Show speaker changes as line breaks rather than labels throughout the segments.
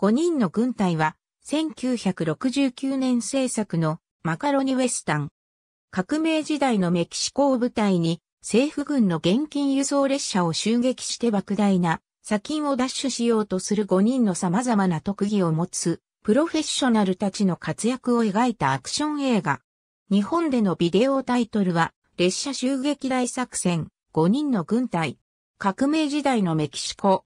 5人の軍隊は、1969年制作のマカロニウエスタン。革命時代のメキシコを舞台に、政府軍の現金輸送列車を襲撃して莫大な砂金を奪取しようとする5人の様々な特技を持つ、プロフェッショナルたちの活躍を描いたアクション映画。日本でのビデオタイトルは、列車襲撃大作戦、5人の軍隊。革命時代のメキシコ。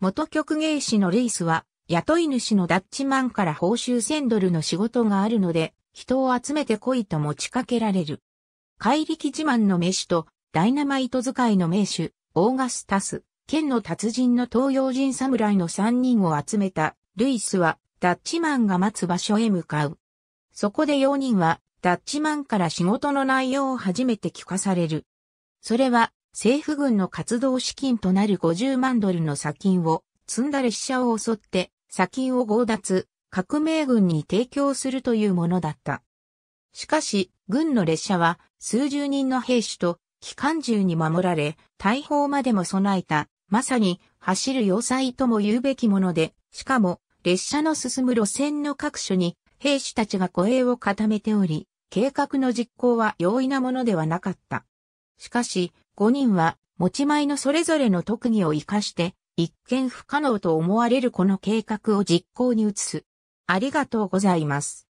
元曲芸師のレイスは、雇い主のダッチマンから報酬1000ドルの仕事があるので、人を集めて来いと持ちかけられる。怪力自慢の名手と、ダイナマイト使いの名手、オーガスタス、剣の達人の東洋人侍の3人を集めた、ルイスは、ダッチマンが待つ場所へ向かう。そこで4人は、ダッチマンから仕事の内容を初めて聞かされる。それは、政府軍の活動資金となる50万ドルの砂金を、積んだ列車を襲って、砂金を強奪、革命軍に提供するというものだった。しかし、軍の列車は数十人の兵士と機関銃に守られ、大砲までも備えた、まさに走る要塞とも言うべきもので、しかも列車の進む路線の各所に兵士たちが護衛を固めており、計画の実行は容易なものではなかった。しかし、5人は持ち前のそれぞれの特技を活かして一見不可能と思われるこの計画を実行に移す。ありがとうございます。